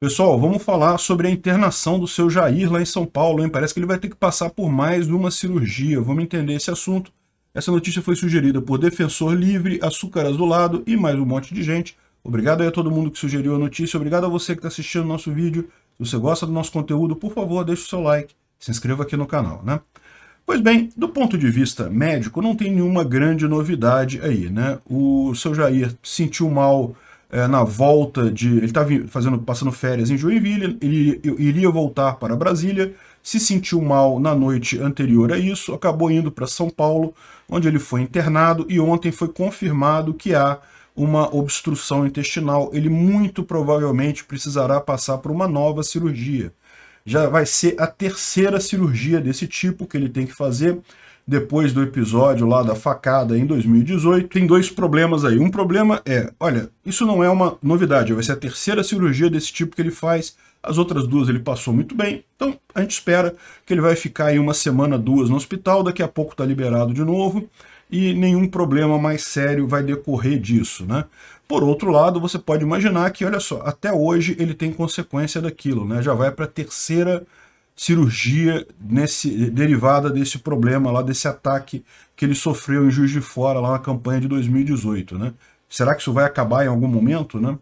Pessoal, vamos falar sobre a internação do seu Jair lá em São Paulo, hein? Parece que ele vai ter que passar por mais uma cirurgia. Vamos entender esse assunto. Essa notícia foi sugerida por Defensor Livre, Açúcaras do Lado e mais um monte de gente. Obrigado aí a todo mundo que sugeriu a notícia. Obrigado a você que está assistindo o nosso vídeo. Se você gosta do nosso conteúdo, por favor, deixe o seu like. Se inscreva aqui no canal, né? Pois bem, do ponto de vista médico, não tem nenhuma grande novidade aí, né? O seu Jair sentiu mal é, na volta de. Ele estava tá fazendo, passando férias em Joinville, ele, ele iria voltar para Brasília, se sentiu mal na noite anterior a isso, acabou indo para São Paulo, onde ele foi internado e ontem foi confirmado que há uma obstrução intestinal. Ele muito provavelmente precisará passar por uma nova cirurgia. Já vai ser a terceira cirurgia desse tipo que ele tem que fazer depois do episódio lá da facada em 2018, tem dois problemas aí. Um problema é, olha, isso não é uma novidade, vai ser a terceira cirurgia desse tipo que ele faz, as outras duas ele passou muito bem, então a gente espera que ele vai ficar aí uma semana, duas no hospital, daqui a pouco está liberado de novo, e nenhum problema mais sério vai decorrer disso, né? Por outro lado, você pode imaginar que, olha só, até hoje ele tem consequência daquilo, né? Já vai para a terceira cirurgia nesse, derivada desse problema lá, desse ataque que ele sofreu em Juiz de Fora lá na campanha de 2018, né? Será que isso vai acabar em algum momento, né?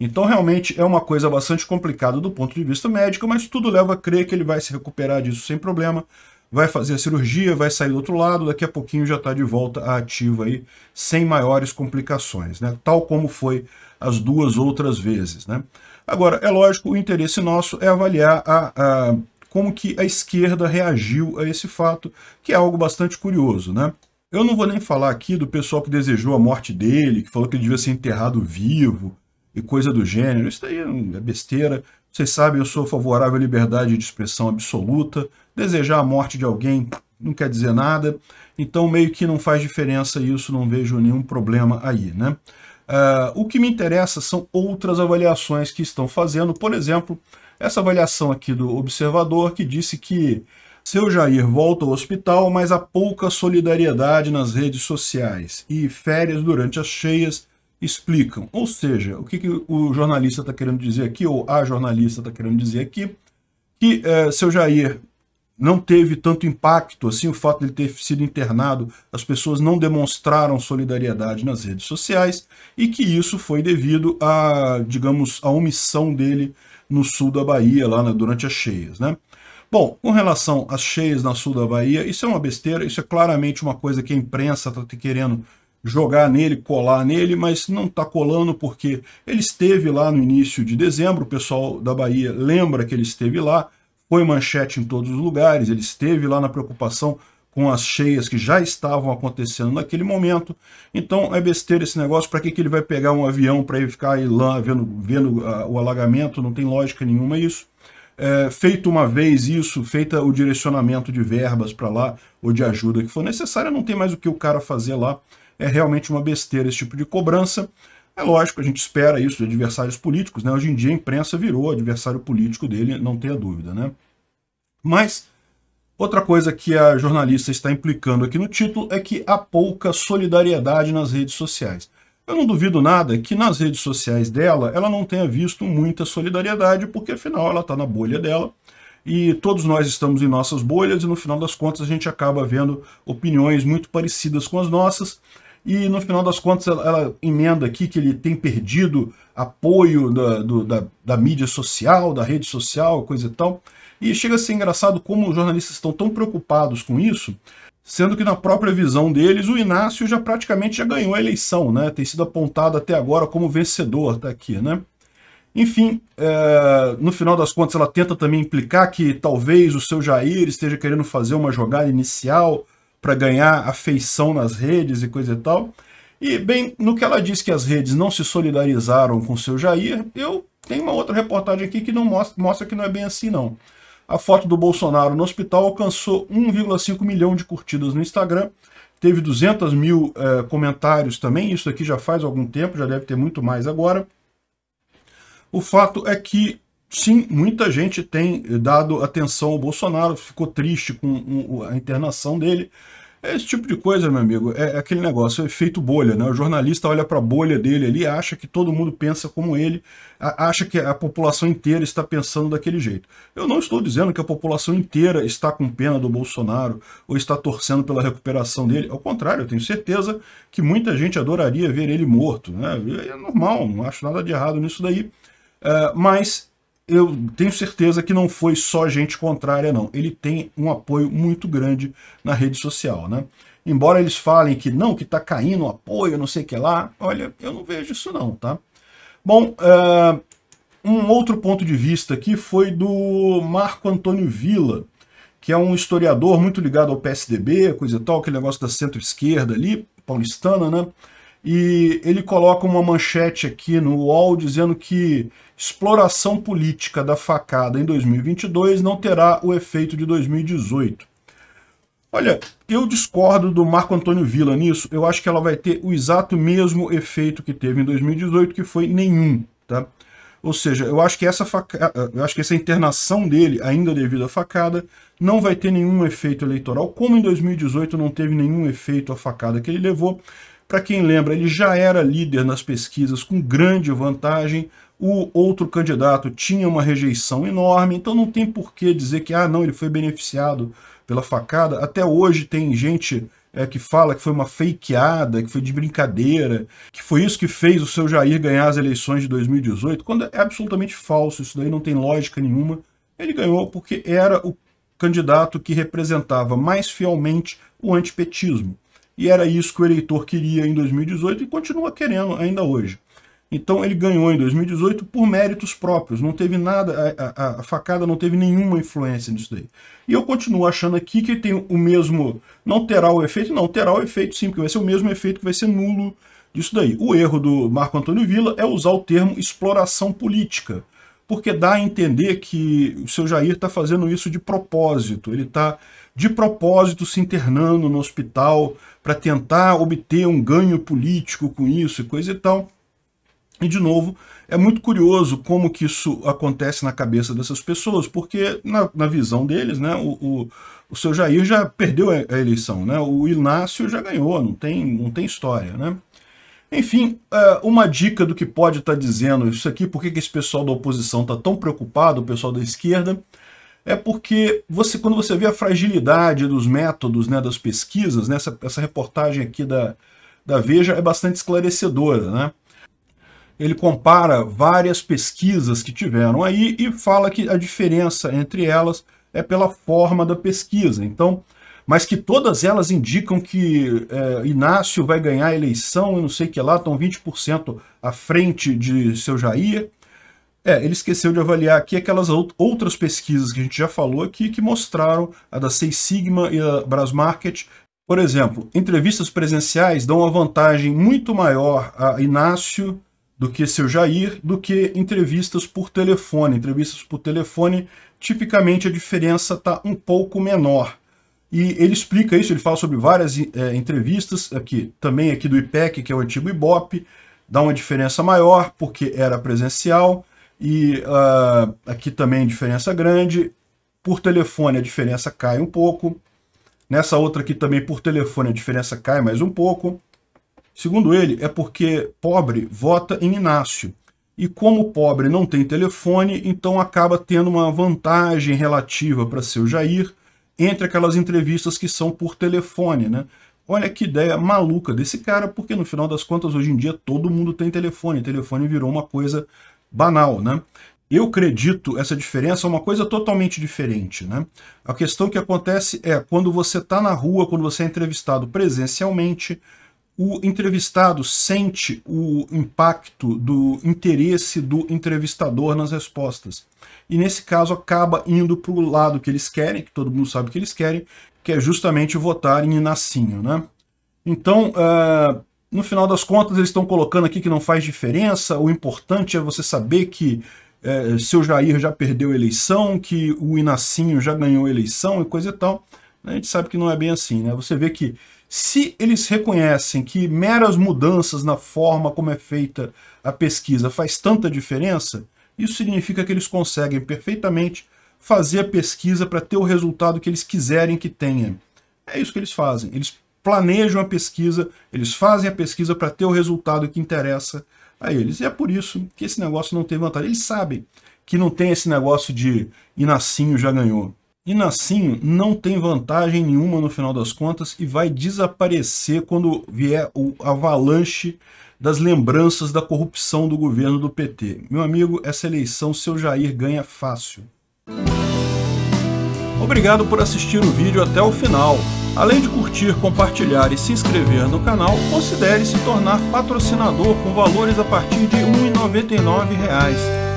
Então, realmente, é uma coisa bastante complicada do ponto de vista médico, mas tudo leva a crer que ele vai se recuperar disso sem problema, vai fazer a cirurgia, vai sair do outro lado, daqui a pouquinho já está de volta à ativa aí, sem maiores complicações, né? Tal como foi as duas outras vezes, né? Agora, é lógico, o interesse nosso é avaliar a, a como que a esquerda reagiu a esse fato, que é algo bastante curioso, né? Eu não vou nem falar aqui do pessoal que desejou a morte dele, que falou que ele devia ser enterrado vivo e coisa do gênero. Isso daí é besteira. Vocês sabem, eu sou favorável à liberdade de expressão absoluta. Desejar a morte de alguém não quer dizer nada. Então, meio que não faz diferença isso, não vejo nenhum problema aí, né? Uh, o que me interessa são outras avaliações que estão fazendo. Por exemplo, essa avaliação aqui do observador que disse que seu Jair volta ao hospital, mas há pouca solidariedade nas redes sociais e férias durante as cheias explicam. Ou seja, o que, que o jornalista está querendo dizer aqui, ou a jornalista está querendo dizer aqui, que é, seu Jair não teve tanto impacto assim o fato de ele ter sido internado, as pessoas não demonstraram solidariedade nas redes sociais e que isso foi devido a, digamos, a omissão dele no sul da Bahia, lá né, durante as cheias. Né? Bom, com relação às cheias no sul da Bahia, isso é uma besteira, isso é claramente uma coisa que a imprensa está querendo jogar nele, colar nele, mas não está colando porque ele esteve lá no início de dezembro, o pessoal da Bahia lembra que ele esteve lá, foi manchete em todos os lugares, ele esteve lá na preocupação com as cheias que já estavam acontecendo naquele momento. Então é besteira esse negócio, para que, que ele vai pegar um avião para ir ficar aí lá vendo, vendo ah, o alagamento? Não tem lógica nenhuma isso. É, feito uma vez isso, feita o direcionamento de verbas para lá ou de ajuda que for necessária, não tem mais o que o cara fazer lá. É realmente uma besteira esse tipo de cobrança. É lógico, a gente espera isso de adversários políticos, né? Hoje em dia a imprensa virou adversário político dele, não tenha dúvida, né? Mas Outra coisa que a jornalista está implicando aqui no título é que há pouca solidariedade nas redes sociais. Eu não duvido nada que nas redes sociais dela ela não tenha visto muita solidariedade, porque afinal ela está na bolha dela e todos nós estamos em nossas bolhas e no final das contas a gente acaba vendo opiniões muito parecidas com as nossas e no final das contas ela, ela emenda aqui que ele tem perdido apoio da, do, da, da, mídia social, da rede social, coisa e tal. E chega a ser engraçado como os jornalistas estão tão preocupados com isso, sendo que na própria visão deles o Inácio já praticamente já ganhou a eleição, né? Tem sido apontado até agora como vencedor, daqui né? Enfim, é, no final das contas ela tenta também implicar que talvez o seu Jair esteja querendo fazer uma jogada inicial para ganhar afeição nas redes e coisa e tal. E, bem, no que ela diz que as redes não se solidarizaram com o seu Jair, eu tenho uma outra reportagem aqui que não mostra, mostra que não é bem assim, não. A foto do Bolsonaro no hospital alcançou 1,5 milhão de curtidas no Instagram, teve 200 mil eh, comentários também, isso aqui já faz algum tempo, já deve ter muito mais agora. O fato é que Sim, muita gente tem dado atenção ao Bolsonaro, ficou triste com a internação dele. É esse tipo de coisa, meu amigo, é, é aquele negócio, é efeito bolha, né? O jornalista olha para a bolha dele ali, acha que todo mundo pensa como ele, acha que a população inteira está pensando daquele jeito. Eu não estou dizendo que a população inteira está com pena do Bolsonaro ou está torcendo pela recuperação dele. Ao contrário, eu tenho certeza que muita gente adoraria ver ele morto, né? É normal, não acho nada de errado nisso daí. É, mas eu tenho certeza que não foi só gente contrária, não. Ele tem um apoio muito grande na rede social, né? Embora eles falem que não, que está caindo o apoio, não sei o que lá, olha, eu não vejo isso não, tá? Bom, uh, um outro ponto de vista aqui foi do Marco Antônio Villa, que é um historiador muito ligado ao PSDB, coisa e tal, aquele negócio da centro-esquerda ali, paulistana, né? e ele coloca uma manchete aqui no UOL dizendo que exploração política da facada em 2022 não terá o efeito de 2018. Olha, eu discordo do Marco Antônio Villa nisso, eu acho que ela vai ter o exato mesmo efeito que teve em 2018, que foi nenhum, tá? Ou seja, eu acho que essa faca... eu acho que essa internação dele, ainda devido à facada, não vai ter nenhum efeito eleitoral, como em 2018 não teve nenhum efeito a facada que ele levou, para quem lembra, ele já era líder nas pesquisas com grande vantagem, o outro candidato tinha uma rejeição enorme, então não tem por que dizer que ah, não, ele foi beneficiado pela facada. Até hoje tem gente é, que fala que foi uma fakeada, que foi de brincadeira, que foi isso que fez o seu Jair ganhar as eleições de 2018, quando é absolutamente falso, isso daí não tem lógica nenhuma. Ele ganhou porque era o candidato que representava mais fielmente o antipetismo e era isso que o eleitor queria em 2018 e continua querendo ainda hoje. Então ele ganhou em 2018 por méritos próprios, não teve nada, a, a, a, facada não teve nenhuma influência nisso daí. E eu continuo achando aqui que tem o mesmo, não terá o efeito, não, terá o efeito sim, porque vai ser o mesmo efeito que vai ser nulo disso daí. O erro do Marco Antônio Villa é usar o termo exploração política porque dá a entender que o seu Jair está fazendo isso de propósito. Ele está de propósito se internando no hospital para tentar obter um ganho político com isso e coisa e tal. E, de novo, é muito curioso como que isso acontece na cabeça dessas pessoas, porque, na, na visão deles, né, o, o, o, seu Jair já perdeu a, eleição, né, o Inácio já ganhou, não tem, não tem história. Né? Enfim, eh, uma dica do que pode estar tá dizendo isso aqui, por que esse pessoal da oposição está tão preocupado, o pessoal da esquerda, é porque você, quando você vê a fragilidade dos métodos né, das pesquisas, né, essa, essa reportagem aqui da, da Veja é bastante esclarecedora. Né? Ele compara várias pesquisas que tiveram aí e fala que a diferença entre elas é pela forma da pesquisa. Então, mas que todas elas indicam que é, Inácio vai ganhar a eleição e não sei o que lá, estão 20% à frente de seu Jair. É, ele esqueceu de avaliar aqui aquelas outras pesquisas que a gente já falou aqui, que mostraram a da Seis Sigma e a Brasmarket. Por exemplo, entrevistas presenciais dão uma vantagem muito maior a Inácio do que seu Jair, do que entrevistas por telefone. Entrevistas por telefone, tipicamente a diferença está um pouco menor. E ele explica isso, ele fala sobre várias é, entrevistas, aqui, também aqui do IPEC, que é o antigo IBOP, dá uma diferença maior, porque era presencial, e uh, aqui também diferença grande. Por telefone a diferença cai um pouco. Nessa outra aqui também por telefone a diferença cai mais um pouco. Segundo ele, é porque pobre vota em Inácio. E como pobre não tem telefone, então acaba tendo uma vantagem relativa para seu Jair, entre aquelas entrevistas que são por telefone, né? Olha que ideia maluca desse cara, porque no final das contas, hoje em dia, todo mundo tem telefone. Telefone virou uma coisa banal, né? Eu acredito essa diferença é uma coisa totalmente diferente, né? A questão que acontece é, quando você está na rua, quando você é entrevistado presencialmente, o entrevistado sente o impacto do interesse do entrevistador nas respostas. E nesse caso acaba indo para o lado que eles querem, que todo mundo sabe que eles querem, que é justamente votar em Inacinho. Né? Então, uh, no final das contas, eles estão colocando aqui que não faz diferença, o importante é você saber que uh, seu Jair já perdeu a eleição, que o Inacinho já ganhou a eleição e coisa e tal. A gente sabe que não é bem assim, né? Você vê que se eles reconhecem que meras mudanças na forma como é feita a pesquisa faz tanta diferença, isso significa que eles conseguem perfeitamente fazer a pesquisa para ter o resultado que eles quiserem que tenha. É isso que eles fazem. Eles planejam a pesquisa, eles fazem a pesquisa para ter o resultado que interessa a eles. E é por isso que esse negócio não tem vantagem. Eles sabem que não tem esse negócio de Inacinho já ganhou. E Nassim não tem vantagem nenhuma no final das contas e vai desaparecer quando vier o avalanche das lembranças da corrupção do governo do PT. Meu amigo, essa eleição seu Jair ganha fácil. Obrigado por assistir o vídeo até o final. Além de curtir, compartilhar e se inscrever no canal, considere se tornar patrocinador com valores a partir de R$ 1,99